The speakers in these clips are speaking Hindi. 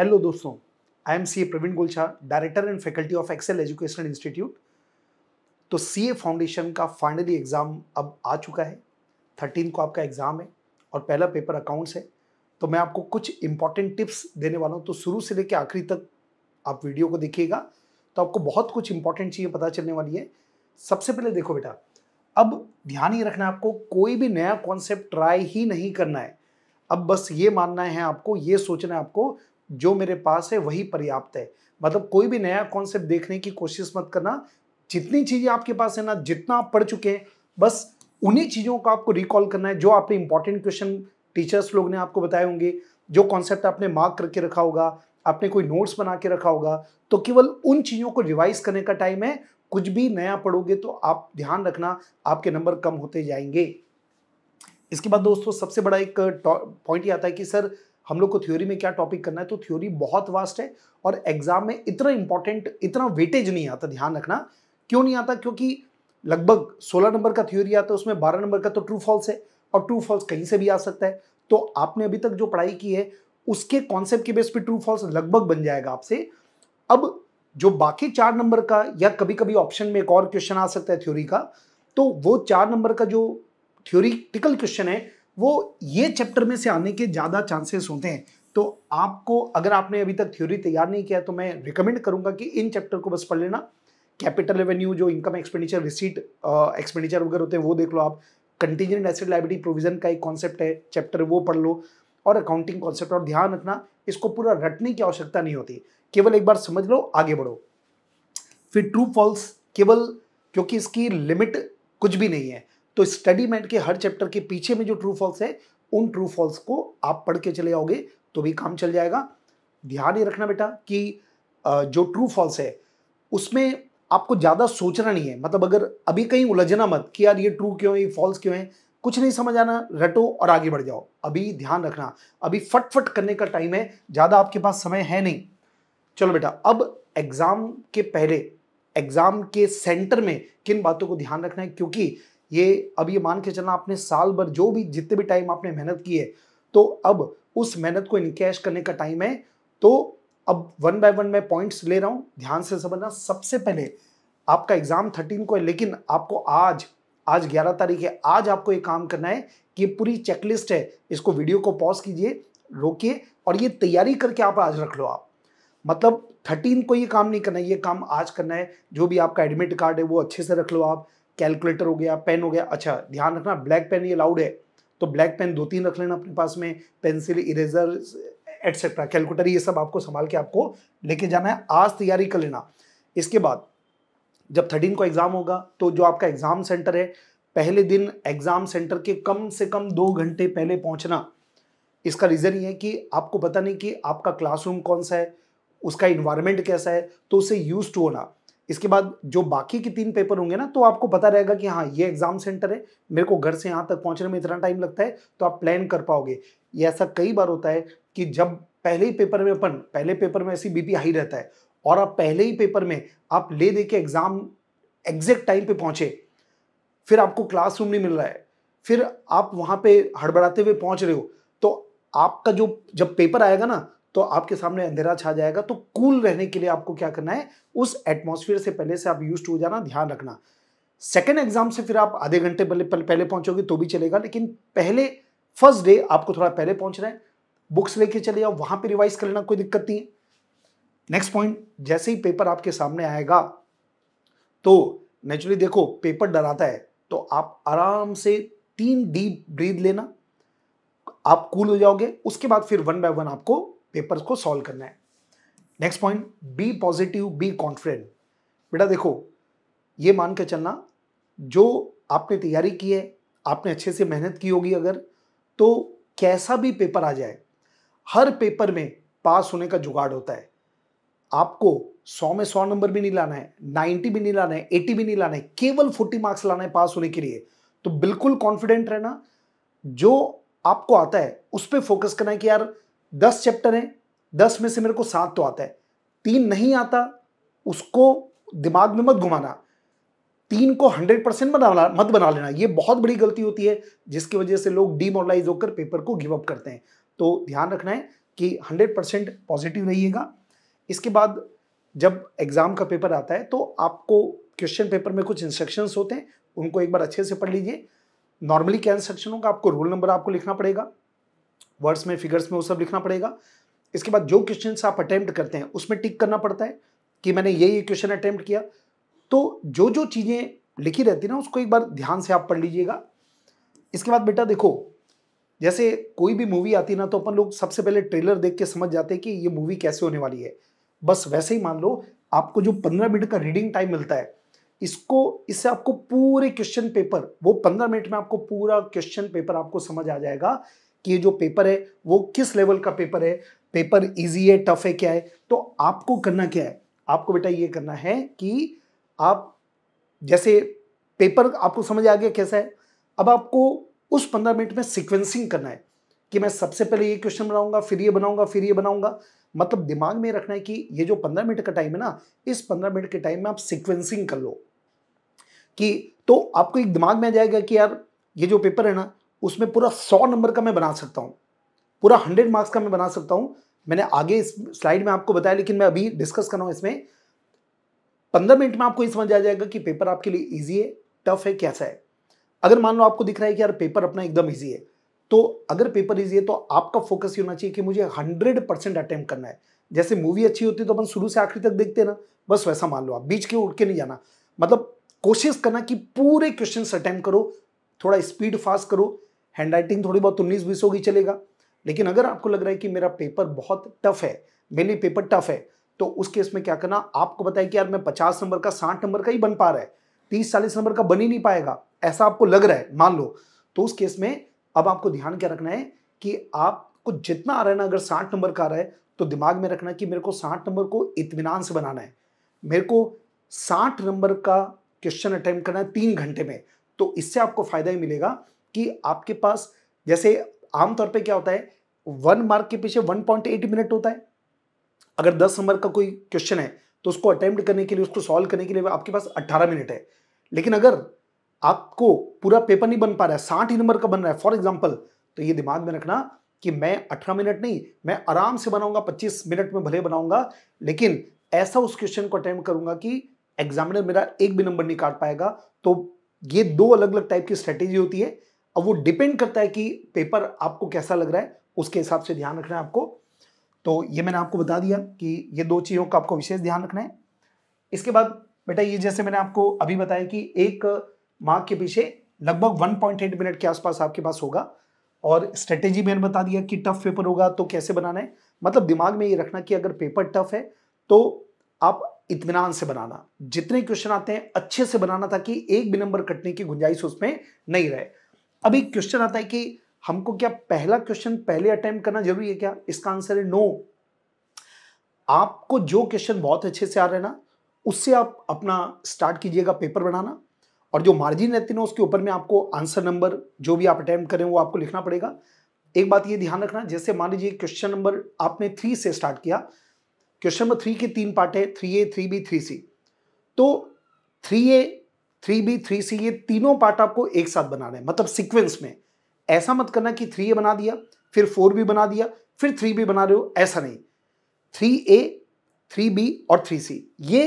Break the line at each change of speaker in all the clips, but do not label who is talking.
हेलो दोस्तों I am C A Praveen Gulchha director and faculty of Excel education institute तो सी ए फाउंडेशन का फाइनली एग्ज़ाम अब आ चुका है थर्टीन को आपका एग्ज़ाम है और पहला पेपर अकाउंट्स है तो मैं आपको कुछ इंपॉर्टेंट टिप्स देने वाला हूँ तो शुरू से लेकर आखिरी तक आप वीडियो को देखिएगा तो आपको बहुत कुछ इंपॉर्टेंट चीज़ें पता चलने वाली है सबसे पहले देखो बेटा अब ध्यान ही रखना आपको कोई भी नया कॉन्सेप्ट ट्राई ही नहीं करना है अब बस ये मानना है आपको ये सोचना है आपको जो मेरे पास है वही पर्याप्त है मतलब कोई भी नया कॉन्सेप्ट देखने की कोशिश मत करना जितनी चीज़ें आपके पास है ना जितना आप पढ़ चुके हैं बस उन्हीं चीज़ों को आपको रिकॉल करना है जो आपने इंपॉर्टेंट क्वेश्चन टीचर्स लोग ने आपको बताए होंगे जो कॉन्सेप्ट आपने मार्क करके रखा होगा आपने कोई नोट्स बना के रखा होगा तो केवल उन चीज़ों को रिवाइज करने का टाइम है कुछ भी नया पढ़ोगे तो आप ध्यान रखना आपके नंबर कम होते जाएंगे इसके बाद दोस्तों सबसे बड़ा एक पॉइंट uh, ये आता है कि सर हम लोग को थ्योरी में क्या टॉपिक करना है तो थ्योरी बहुत वास्ट है और एग्जाम में इतना इंपॉर्टेंट इतना वेटेज नहीं आता ध्यान रखना क्यों नहीं आता क्योंकि लगभग 16 नंबर का थ्योरी आता है उसमें 12 नंबर का तो ट्रू फॉल्स है और ट्रू फॉल्स कहीं से भी आ सकता है तो आपने अभी तक जो पढ़ाई की है उसके कॉन्सेप्ट के बेस पे ट्रू फॉल्स लगभग बन जाएगा आपसे अब जो बाकी चार नंबर का या कभी कभी ऑप्शन में एक और क्वेश्चन आ सकता है थ्योरी का तो वो चार नंबर का जो थ्योरिटिकल क्वेश्चन है वो ये चैप्टर में से आने के ज़्यादा चांसेस होते हैं तो आपको अगर आपने अभी तक थ्योरी तैयार नहीं किया तो मैं रिकमेंड करूँगा कि इन चैप्टर को बस पढ़ लेना कैपिटल रेवेन्यू जो इनकम एक्सपेंडिचर रिसीट एक्सपेंडिचर वगैरह होते हैं वो देख लो आप कंटीजेंट एसिड लाइब्रेटी प्रोविजन का एक कॉन्सेप्ट है चैप्टर वो पढ़ लो और अकाउंटिंग कॉन्सेप्ट और ध्यान रखना इसको पूरा रटने की आवश्यकता नहीं होती केवल एक बार समझ लो आगे बढ़ो फिर ट्रू फॉल्स केवल क्योंकि इसकी लिमिट कुछ भी नहीं है तो स्टडी मैट के हर चैप्टर के पीछे में जो ट्रू फॉल्स है उन ट्रू फॉल्स को आप पढ़ के चले आओगे तो भी काम चल जाएगा ध्यान ये रखना बेटा कि जो ट्रू फॉल्स है उसमें आपको ज़्यादा सोचना नहीं है मतलब अगर अभी कहीं उलझना मत कि यार ये ट्रू क्यों है ये फॉल्स क्यों है कुछ नहीं समझ आना रटो और आगे बढ़ जाओ अभी ध्यान रखना अभी फटफट करने का टाइम है ज़्यादा आपके पास समय है नहीं चलो बेटा अब एग्ज़ाम के पहले एग्ज़ाम के सेंटर में किन बातों को ध्यान रखना है क्योंकि ये अब ये मान के चलना आपने साल भर जो भी जितने भी टाइम आपने मेहनत की है तो अब उस मेहनत को इनकैश करने का टाइम है तो अब वन बाय वन मैं पॉइंट्स ले रहा हूँ ध्यान से समझना सबसे पहले आपका एग्जाम थर्टीन को है लेकिन आपको आज आज ग्यारह तारीख है आज आपको ये काम करना है कि पूरी चेकलिस्ट है इसको वीडियो को पॉज कीजिए रोकिए और ये तैयारी करके आप आज रख लो आप मतलब थर्टीन को ये काम नहीं करना है ये काम आज करना है जो भी आपका एडमिट कार्ड है वो अच्छे से रख लो आप कैलकुलेटर हो गया पेन हो गया अच्छा ध्यान रखना ब्लैक पेन ये अलाउड है तो ब्लैक पेन दो तीन रख लेना अपने पास में पेंसिल इरेजर एटसेट्रा कैलकुलेटर ये सब आपको संभाल के आपको लेके जाना है आज तैयारी कर लेना इसके बाद जब थर्टीन को एग्ज़ाम होगा तो जो आपका एग्ज़ाम सेंटर है पहले दिन एग्ज़ाम सेंटर के कम से कम दो घंटे पहले पहुंचना इसका रीज़न ये है कि आपको पता नहीं कि आपका क्लासरूम कौन सा है उसका इन्वायरमेंट कैसा है तो उसे यूज टू होना इसके बाद जो बाकी के तीन पेपर होंगे ना तो आपको पता रहेगा कि हाँ ये एग्जाम सेंटर है मेरे को घर से यहाँ तक पहुँचने में इतना टाइम लगता है तो आप प्लान कर पाओगे ये ऐसा कई बार होता है कि जब पहले ही पेपर में अपन पहले पेपर में ऐसी बीपी हाई रहता है और आप पहले ही पेपर में आप ले दे के एग्ज़ाम एग्जैक्ट टाइम पे पहुँचे फिर आपको क्लासरूम नहीं मिल रहा है फिर आप वहाँ पे हड़बड़ाते हुए पहुँच रहे हो तो आपका जो जब पेपर आएगा ना तो आपके सामने अंधेरा छा जाएगा तो कूल रहने के लिए आपको क्या करना है उस एटमोसफियर से पहले से आप यूज हो जाना ध्यान रखना सेकेंड एग्जाम से फिर आप आधे घंटे पहले पहले पहुंचोगे तो भी चलेगा लेकिन पहले फर्स्ट डे आपको थोड़ा पहले पहुंचना है बुक्स लेके चले जाओ वहां पे रिवाइज कर लेना कोई दिक्कत नहीं है नेक्स्ट पॉइंट जैसे ही पेपर आपके सामने आएगा तो नेचुरली देखो पेपर डराता है तो आप आराम से तीन डीप ब्रीद लेना आप कूल हो जाओगे उसके बाद फिर वन बाय वन आपको पेपर्स को सॉल्व करना है next point be positive be confident बेटा देखो ये मान के चलना जो आपने तैयारी की है आपने अच्छे से मेहनत की होगी अगर तो कैसा भी पेपर आ जाए हर पेपर में पास होने का जुगाड़ होता है आपको सौ में सौ नंबर भी नहीं लाना है नाइन्टी भी नहीं लाना है एटी भी नहीं लाना है केवल फोर्टी मार्क्स लाना है पास होने के लिए तो बिल्कुल कॉन्फिडेंट रहना जो आपको आता है उस पर फोकस करना है कि यार दस चैप्टर हैं दस में से मेरे को सात तो आता है तीन नहीं आता उसको दिमाग में मत घुमाना तीन को हंड्रेड परसेंट बना मत बना लेना ये बहुत बड़ी गलती होती है जिसकी वजह से लोग डिमोरलाइज होकर पेपर को गिव अप करते हैं तो ध्यान रखना है कि हंड्रेड परसेंट पॉजिटिव रहिएगा इसके बाद जब एग्ज़ाम का पेपर आता है तो आपको क्वेश्चन पेपर में कुछ इंस्ट्रक्शंस होते हैं उनको एक बार अच्छे से पढ़ लीजिए नॉर्मली क्या इंस्ट्रक्शन होगा आपको रोल नंबर आपको लिखना पड़ेगा वर्ड्स में फिगर्स में वो सब लिखना पड़ेगा इसके बाद जो क्वेश्चन आप अटैम्प्ट करते हैं उसमें टिक करना पड़ता है कि मैंने ये ये क्वेश्चन अटैम्प्ट किया तो जो जो चीज़ें लिखी रहती है ना उसको एक बार ध्यान से आप पढ़ लीजिएगा इसके बाद बेटा देखो जैसे कोई भी मूवी आती है ना तो अपन लोग सबसे पहले ट्रेलर देख के समझ जाते हैं कि ये मूवी कैसे होने वाली है बस वैसे ही मान लो आपको जो पंद्रह मिनट का रीडिंग टाइम मिलता है इसको इससे आपको पूरे क्वेश्चन पेपर वो पंद्रह मिनट में आपको पूरा क्वेश्चन पेपर आपको समझ आ जाएगा कि ये जो पेपर है वो किस लेवल का पेपर है पेपर इजी है टफ है क्या है तो आपको करना क्या है आपको बेटा ये करना है कि आप जैसे पेपर आपको समझ आ गया कैसा है अब आपको उस पंद्रह मिनट में सिक्वेंसिंग करना है कि मैं सबसे पहले ये क्वेश्चन बनाऊंगा फिर ये बनाऊंगा फिर ये बनाऊंगा मतलब दिमाग में रखना है कि ये जो पंद्रह मिनट का टाइम है ना इस पंद्रह मिनट के टाइम में आप सिक्वेंसिंग कर लो कि तो आपको एक दिमाग में आ जाएगा कि यार ये जो पेपर है ना उसमें पूरा सौ नंबर का मैं बना सकता हूँ पूरा हंड्रेड मार्क्स का मैं बना सकता हूँ मैंने आगे इस स्लाइड में आपको बताया लेकिन मैं अभी डिस्कस कर रहा हूँ इसमें पंद्रह मिनट में आपको ये समझ आ जाएगा कि पेपर आपके लिए ईजी है टफ है कैसा है अगर मान लो आपको दिख रहा है कि यार पेपर अपना एकदम ईजी है तो अगर पेपर ईजी है तो आपका फोकस ये होना चाहिए कि मुझे हंड्रेड परसेंट अटैम्प्ट करना है जैसे मूवी अच्छी होती है तो अपन शुरू से आखिरी तक देखते हैं ना बस वैसा मान लो आप बीच के उठ के नहीं जाना मतलब कोशिश करना कि पूरे क्वेश्चन अटैम्प्ट करो थोड़ा स्पीड फास्ट करो हैंड राइटिंग थोड़ी बहुत उन्नीस बीस होगी चलेगा लेकिन अगर आपको लग रहा है कि मेरा पेपर बहुत टफ है मेरे लिए पेपर टफ है तो उस केस में क्या करना आपको बताया कि यार मैं पचास नंबर का साठ नंबर का ही बन पा रहा है तीस चालीस नंबर का बन ही नहीं पाएगा ऐसा आपको लग रहा है मान लो तो उस केस में अब आपको ध्यान क्या रखना है कि आपको जितना आ रहा है ना अगर साठ नंबर का आ रहा है तो दिमाग में रखना कि मेरे को साठ नंबर को इतमान से बनाना है मेरे को साठ नंबर का क्वेश्चन अटेम्प्ट करना है तीन घंटे में तो इससे आपको फायदा ही मिलेगा कि आपके पास जैसे आमतौर पर क्या होता है वन मार्क के पीछे 1.8 मिनट होता है अगर दस नंबर का कोई क्वेश्चन है तो उसको अटेम्प्ट करने के लिए उसको सॉल्व करने के लिए आपके पास अट्ठारह मिनट है लेकिन अगर आपको पूरा पेपर नहीं बन पा रहा है साठ नंबर का बन रहा है फॉर एग्जाम्पल तो ये दिमाग में रखना कि मैं अठारह मिनट नहीं मैं आराम से बनाऊंगा पच्चीस मिनट में भले बनाऊंगा लेकिन ऐसा उस क्वेश्चन को अटेम्प्ट करूंगा कि एग्जामिनर मेरा एक भी नंबर नहीं काट पाएगा तो ये दो अलग अलग टाइप की स्ट्रेटेजी होती है अब वो डिपेंड करता है कि पेपर आपको कैसा लग रहा है उसके हिसाब से ध्यान रखना है आपको तो ये मैंने आपको बता दिया कि ये दो चीज़ों का आपको विशेष ध्यान रखना है इसके बाद बेटा ये जैसे मैंने आपको अभी बताया कि एक मार्क के पीछे लगभग 1.8 मिनट के आसपास आपके पास होगा और स्ट्रेटेजी मैंने बता दिया कि टफ पेपर होगा तो कैसे बनाना है मतलब दिमाग में ये रखना कि अगर पेपर टफ है तो आप इतमान से बनाना जितने क्वेश्चन आते हैं अच्छे से बनाना ताकि एक भी नंबर कटने की गुंजाइश उसमें नहीं रहे अब एक क्वेश्चन आता है कि हमको क्या पहला क्वेश्चन पहले अटेम्प्ट करना जरूरी है क्या इसका आंसर है नो आपको जो क्वेश्चन बहुत अच्छे से आ रहे ना उससे आप अपना स्टार्ट कीजिएगा पेपर बनाना और जो मार्जिन रहती ना उसके ऊपर में आपको आंसर नंबर जो भी आप अटैम्प्ट करें वो आपको लिखना पड़ेगा एक बात ये ध्यान रखना जैसे मान लीजिए क्वेश्चन नंबर आपने थ्री से स्टार्ट किया क्वेश्चन नंबर थ्री के तीन पार्ट है three A three B three C तो three A three B three C ये तीनों पार्ट आपको एक साथ बनाना है मतलब सिक्वेंस में ऐसा मत करना कि थ्री ए बना दिया फिर फोर बी बना दिया फिर थ्री बी बना रहे हो ऐसा नहीं थ्री ए थ्री बी और थ्री सी ये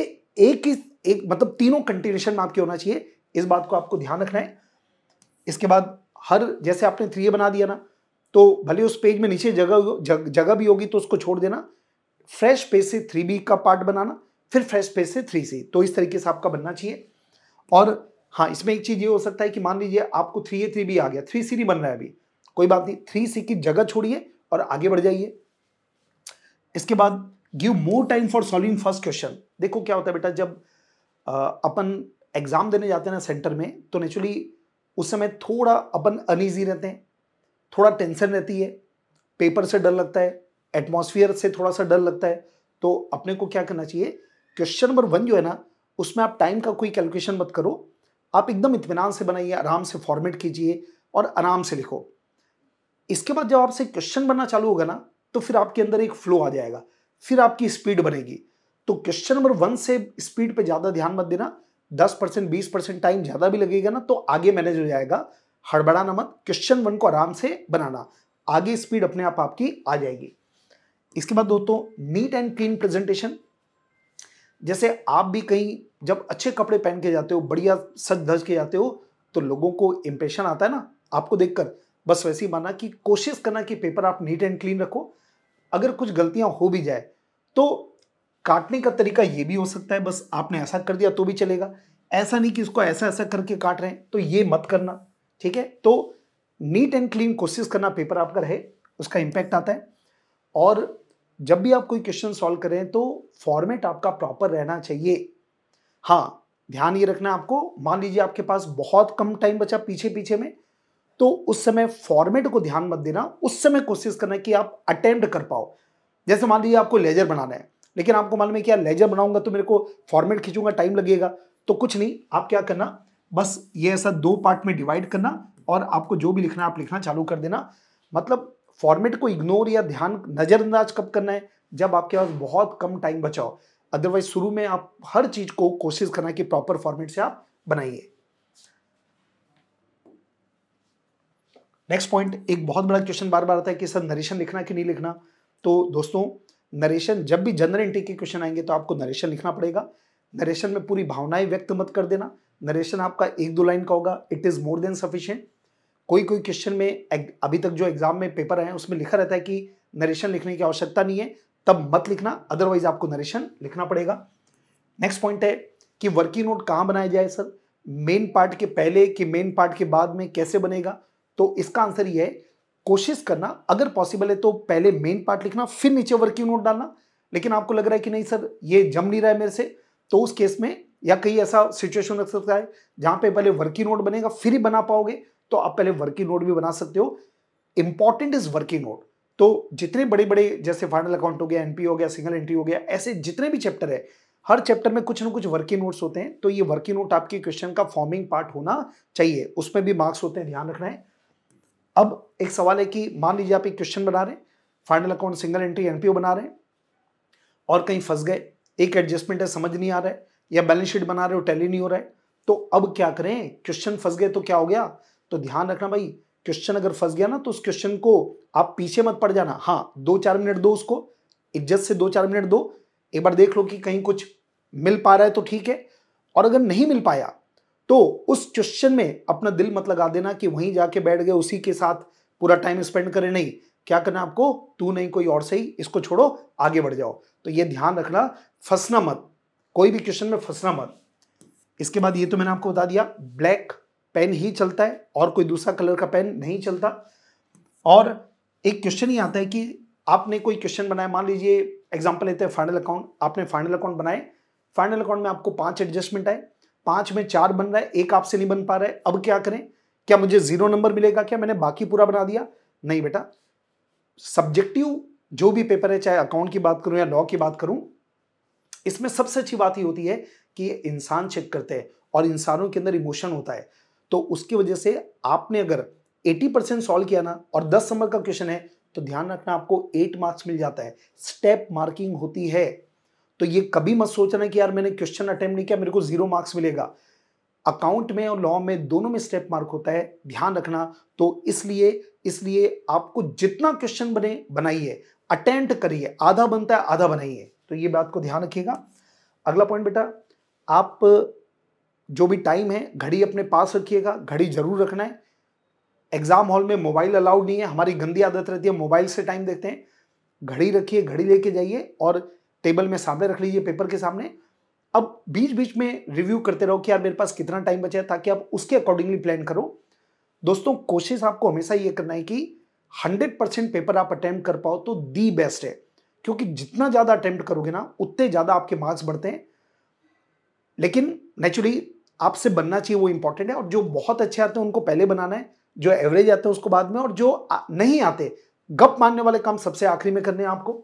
एक ही एक मतलब तीनों कंटिन्यूशन आपके होना चाहिए इस बात को आपको ध्यान रखना है इसके बाद हर जैसे आपने थ्री ए बना दिया ना तो भले उस पेज में नीचे जगह जग, जगह भी होगी तो उसको छोड़ देना फ्रेश पेज से थ्री बी का पार्ट बनाना फिर फ्रेश पेज से थ्री सी तो इस तरीके से आपका बनना चाहिए और हाँ इसमें एक चीज़ ये हो सकता है कि मान लीजिए आपको थ्री ए थ्री भी आ गया थ्री सी नहीं बन रहा है अभी कोई बात नहीं थ्री सी की जगह छोड़िए और आगे बढ़ जाइए इसके बाद give more time for solving first question देखो क्या होता है बेटा जब अपन एग्जाम देने जाते हैं ना सेंटर में तो नेचुरली उस समय थोड़ा अपन अनईजी रहते हैं थोड़ा टेंशन रहती है पेपर से डर लगता है एटमोसफियर से थोड़ा सा डर लगता है तो अपने को क्या करना चाहिए क्वेश्चन नंबर वन जो है ना उसमें आप टाइम का कोई कैलकुलेशन मत करो आप एकदम इतमान से बनाइए आराम से फॉर्मेट कीजिए और आराम से लिखो इसके बाद जब आपसे क्वेश्चन बनना चालू होगा ना तो फिर आपके अंदर एक फ्लो आ जाएगा फिर आपकी स्पीड बनेगी तो क्वेश्चन नंबर वन से स्पीड पे ज़्यादा ध्यान मत देना दस परसेंट बीस परसेंट टाइम ज़्यादा भी लगेगा ना तो आगे मैनेज हो जाएगा हड़बड़ाना मत क्वेश्चन वन को आराम से बनाना आगे स्पीड अपने आप आपकी आ जाएगी इसके बाद दोस्तों नीट एंड क्लीन प्रेजेंटेशन जैसे आप भी कहीं जब अच्छे कपड़े पहन के जाते हो बढ़िया सज धज के जाते हो तो लोगों को इम्प्रेशन आता है ना आपको देखकर बस वैसे ही माना कि कोशिश करना कि पेपर आप नीट एंड क्लीन रखो अगर कुछ गलतियां हो भी जाए तो काटने का तरीका ये भी हो सकता है बस आपने ऐसा कर दिया तो भी चलेगा ऐसा नहीं कि उसको ऐसा ऐसा करके काट रहे हैं तो ये मत करना ठीक है तो नीट एंड क्लीन कोशिश करना पेपर आपका रहे उसका इम्पैक्ट आता है और जब भी आप कोई क्वेश्चन सॉल्व करें तो फॉर्मेट आपका प्रॉपर रहना चाहिए हाँ ध्यान ये रखना आपको मान लीजिए आपके पास बहुत कम टाइम बचा पीछे पीछे में तो उस समय फॉर्मेट को ध्यान मत देना उस समय कोशिश करना कि आप अटेम्प्ट कर पाओ जैसे मान लीजिए आपको लेजर बनाना है लेकिन आपको मालूम है कि यार लेजर बनाऊंगा तो मेरे को फॉर्मेट खींचूंगा टाइम लगेगा तो कुछ नहीं आप क्या करना बस ये ऐसा दो पार्ट में डिवाइड करना और आपको जो भी लिखना आप लिखना चालू कर देना मतलब फॉर्मेट को इग्नोर या ध्यान नज़रअंदाज कब करना है जब आपके पास बहुत कम टाइम बचाओ अदरवाइज शुरू में आप हर चीज़ को कोशिश करना कि प्रॉपर फॉर्मेट से आप बनाइए नेक्स्ट पॉइंट एक बहुत बड़ा क्वेश्चन बार बार आता है कि सर नरेशन लिखना कि नहीं लिखना तो दोस्तों नरेशन जब भी जनरल एंट्री के क्वेश्चन आएंगे तो आपको नरेशन लिखना पड़ेगा नरेशन में पूरी भावनाएं व्यक्त मत कर देना नरेशन आपका एक दो लाइन का होगा it is more than sufficient कोई कोई क्वेश्चन में अभी तक जो एग्जाम में पेपर आए हैं उसमें लिखा रहता है कि नरेशन लिखने की आवश्यकता नहीं है तब मत लिखना अदरवाइज आपको नरेशन लिखना पड़ेगा नेक्स्ट पॉइंट है कि वर्किंग नोट कहाँ बनाया जाए सर मेन पार्ट के पहले कि मेन पार्ट के बाद में कैसे बनेगा तो इसका आंसर ये है कोशिश करना अगर पॉसिबल है तो पहले मेन पार्ट लिखना फिर नीचे वर्किंग नोट डालना लेकिन आपको लग रहा है कि नहीं सर ये जम नहीं रहा है मेरे से तो उस केस में या कहीं ऐसा सिचुएशन रख सकता है जहां पे पहले वर्किंग नोट बनेगा फिर ही बना पाओगे तो आप पहले वर्किंग नोट भी बना सकते हो इंपॉर्टेंट इज वर्किंग नोट तो जितने बड़े बड़े जैसे फाइनल अकाउंट हो गया एनपी हो गया सिंगल एंट्री हो गया ऐसे जितने भी चैप्टर है हर चैप्टर में कुछ ना कुछ वर्किंग नोट्स होते हैं तो ये वर्किंग नोट आपके क्वेश्चन का फॉर्मिंग पार्ट होना चाहिए उसमें भी मार्क्स होते हैं ध्यान रखना है अब एक सवाल है कि मान लीजिए आप एक क्वेश्चन बना रहे हैं final account single entry NPO बना रहे हैं और कहीं फंस गए एक एडजस्टमेंट है समझ नहीं आ रहा है या बैलेंस शीट बना रहे हो टैली नहीं हो रहा है तो अब क्या करें क्वेश्चन फंस गए तो क्या हो गया तो ध्यान रखना भाई क्वेश्चन अगर फंस गया ना तो उस क्वेश्चन को आप पीछे मत पड़ जाना हाँ दो चार मिनट दो उसको इज्जत से दो चार मिनट दो एक बार देख लो कि कहीं कुछ मिल पा रहा है तो ठीक है और अगर नहीं मिल पाया तो उस क्वेश्चन में अपना दिल मत लगा देना कि वहीं जाके बैठ गए उसी के साथ पूरा टाइम स्पेंड करें नहीं क्या करना आपको तू नहीं कोई और सही इसको छोड़ो आगे बढ़ जाओ तो ये ध्यान रखना फंसना मत कोई भी क्वेश्चन में फंसना मत इसके बाद ये तो मैंने आपको बता दिया ब्लैक पेन ही चलता है और कोई दूसरा कलर का पेन नहीं चलता और एक क्वेश्चन ही आता है कि आपने कोई क्वेश्चन बनाया मान लीजिए एग्जाम्पल लेते हैं फाइनल अकाउंट आपने फाइनल अकाउंट बनाए फाइनल अकाउंट में आपको पांच एडजस्टमेंट आए पांच में चार बन रहा है एक आपसे नहीं बन पा रहा है अब क्या करें क्या मुझे जीरो नंबर मिलेगा क्या मैंने बाकी पूरा बना दिया नहीं बेटा सब्जेक्टिव जो भी पेपर है चाहे अकाउंट की बात करूं या लॉ की बात करूं इसमें सबसे अच्छी बात ही होती है कि इंसान चेक करते हैं और इंसानों के अंदर इमोशन होता है तो उसकी वजह से आपने अगर 80 परसेंट सॉल्व किया ना और 10 नंबर का क्वेश्चन है तो ध्यान रखना आपको 8 मार्क्स मिल जाता है स्टेप मार्किंग होती है तो ये कभी मत सोचना कि यार मैंने क्वेश्चन अटेम्प्ट नहीं किया मेरे को जीरो मार्क्स मिलेगा अकाउंट में और लॉ में दोनों में स्टेप मार्क होता है ध्यान रखना तो इसलिए इसलिए आपको जितना क्वेश्चन बने बनाइए अटेंट करिए आधा बनता है आधा बनाइए तो ये बात को ध्यान रखिएगा अगला पॉइंट बेटा आप जो भी टाइम है घड़ी अपने पास रखिएगा घड़ी जरूर रखना है एग्जाम हॉल में मोबाइल अलाउड नहीं है हमारी गंदी आदत रहती है मोबाइल से टाइम देखते हैं घड़ी रखिए घड़ी लेके जाइए और टेबल में सामने रख लीजिए पेपर के सामने अब बीच बीच में रिव्यू करते रहो कि यार मेरे पास कितना टाइम बचा है ताकि आप उसके अकॉर्डिंगली प्लान करो दोस्तों कोशिश आपको हमेशा ये करना है कि 100 परसेंट पेपर आप अटैम्प्ट कर पाओ तो दी बेस्ट है क्योंकि जितना ज़्यादा अटैम्प्ट करोगे ना उतने ज़्यादा आपके मार्क्स बढ़ते हैं लेकिन नेचुरली आपसे बनना चाहिए वो इंपॉर्टेंट है और जो बहुत अच्छे आते हैं उनको पहले बनाना है जो एवरेज आते हैं उसको बाद में और जो नहीं आते गप मानने वाले काम सबसे आखिरी में करने हैं आपको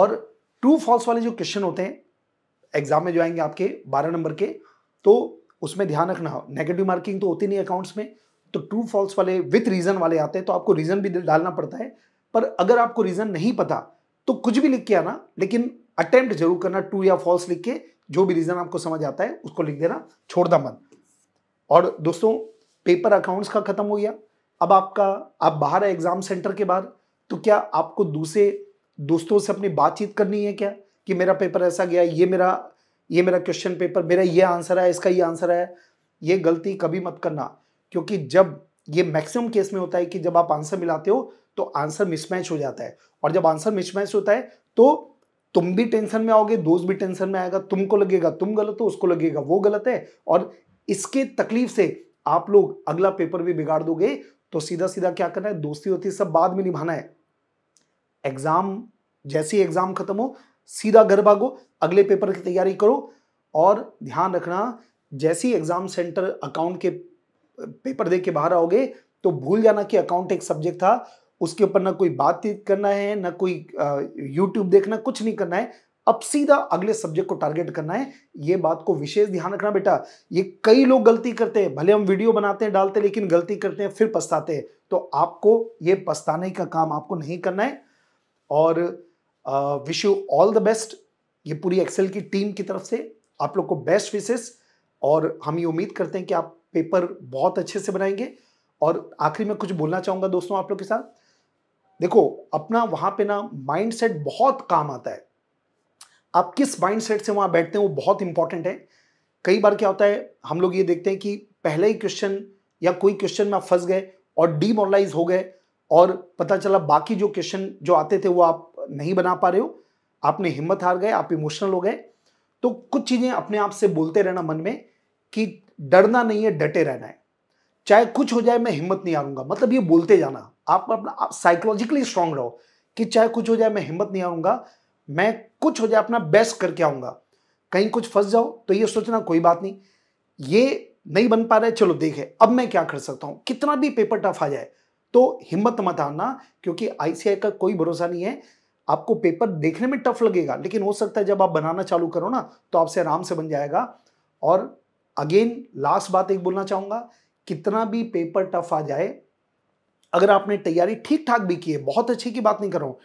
और ट्रू फॉल्स वाले जो क्वेश्चन होते हैं एग्जाम में जो आएंगे आपके बारह नंबर के तो उसमें ध्यान रखना नेगेटिव मार्किंग तो होती नहीं अकाउंट्स में तो ट्रू फॉल्स वाले विथ रीजन वाले आते हैं तो आपको रीजन भी डालना पड़ता है पर अगर आपको रीजन नहीं पता तो कुछ भी लिख के आना लेकिन अटेम्प्ट जरूर करना ट्रू या फॉल्स लिख के जो भी रीज़न आपको समझ आता है उसको लिख देना छोड़ना मत और दोस्तों पेपर अकाउंट्स का ख़त्म हो गया अब आपका आप बाहर है एग्ज़ाम सेंटर के बाहर तो क्या आपको दूसरे दोस्तों से अपनी बातचीत करनी है क्या कि मेरा पेपर ऐसा गया ये मेरा ये मेरा क्वेश्चन पेपर मेरा ये आंसर है इसका ये आंसर है ये गलती कभी मत करना क्योंकि जब ये मैक्सिमम केस में होता है कि जब आप आंसर मिलाते हो तो आंसर मिसमैच हो जाता है और जब आंसर मिसमैच होता है तो तुम भी टेंशन में आओगे दोस्त भी टेंशन में आएगा तुमको लगेगा तुम गलत हो उसको लगेगा वो गलत है और इसके तकलीफ से आप लोग अगला पेपर भी बिगाड़ दोगे तो सीधा सीधा क्या करना है दोस्ती होती सब बाद में निभाना है एग्जाम जैसे ही एग्जाम खत्म हो सीधा घर भागो अगले पेपर की तैयारी करो और ध्यान रखना जैसे ही एग्जाम सेंटर अकाउंट के पेपर दे के बाहर आओगे तो भूल जाना कि अकाउंट एक सब्जेक्ट था उसके ऊपर ना कोई बातचीत करना है ना कोई यूट्यूब देखना कुछ नहीं करना है अब सीधा अगले सब्जेक्ट को टारगेट करना है ये बात को विशेष ध्यान रखना बेटा ये कई लोग गलती करते हैं भले हम वीडियो बनाते हैं डालते हैं लेकिन गलती करते हैं फिर पछताते हैं तो आपको ये पछताने का काम आपको नहीं करना है और wish you all the best ये पूरी एक्सेल की टीम की तरफ से आप लोग को बेस्ट विशेष और हम ये उम्मीद करते हैं कि आप पेपर बहुत अच्छे से बनाएंगे और आखिरी में कुछ बोलना चाहूंगा दोस्तों आप लोग के साथ देखो अपना वहां पे ना माइंडसेट बहुत काम आता है आप किस माइंडसेट से वहां बैठते हैं वो बहुत इंपॉर्टेंट है कई बार क्या होता है हम लोग ये देखते हैं कि पहले ही क्वेश्चन या कोई क्वेश्चन में आप फंस गए और डीमोरलाइज हो गए और पता चला बाकी जो क्वेश्चन जो आते थे वो आप नहीं बना पा रहे हो आपने हिम्मत हार गए आप इमोशनल हो गए तो कुछ चीज़ें अपने आप से बोलते रहना मन में कि डरना नहीं है डटे रहना है चाहे कुछ हो जाए मैं हिम्मत नहीं हारूंगा मतलब ये बोलते जाना आप अपना आप साइकोलॉजिकली स्ट्रांग रहो कि चाहे कुछ हो जाए मैं हिम्मत नहीं हारूंगा मैं कुछ हो जाए अपना बेस्ट करके आऊंगा कहीं कुछ फंस जाओ तो ये सोचना कोई बात नहीं ये नहीं बन पा रहा है चलो देखे अब मैं क्या कर सकता हूँ कितना भी पेपर टफ आ जाए तो हिम्मत मत हारना क्योंकि आईसीआई का कोई भरोसा नहीं है आपको पेपर देखने में टफ लगेगा लेकिन हो सकता है जब आप बनाना चालू करो ना तो आपसे आराम से बन जाएगा और अगेन लास्ट बात एक बोलना चाहूंगा कितना भी पेपर टफ आ जाए अगर आपने तैयारी ठीक ठाक भी की है बहुत अच्छी की बात नहीं कर रहा हूँ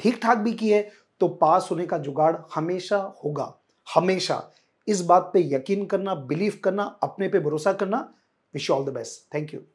ठीक ठाक भी की है तो पास होने का जुगाड़ हमेशा होगा हमेशा इस बात पे यकीन करना बिलीव करना अपने पे भरोसा करना wish all the best thank you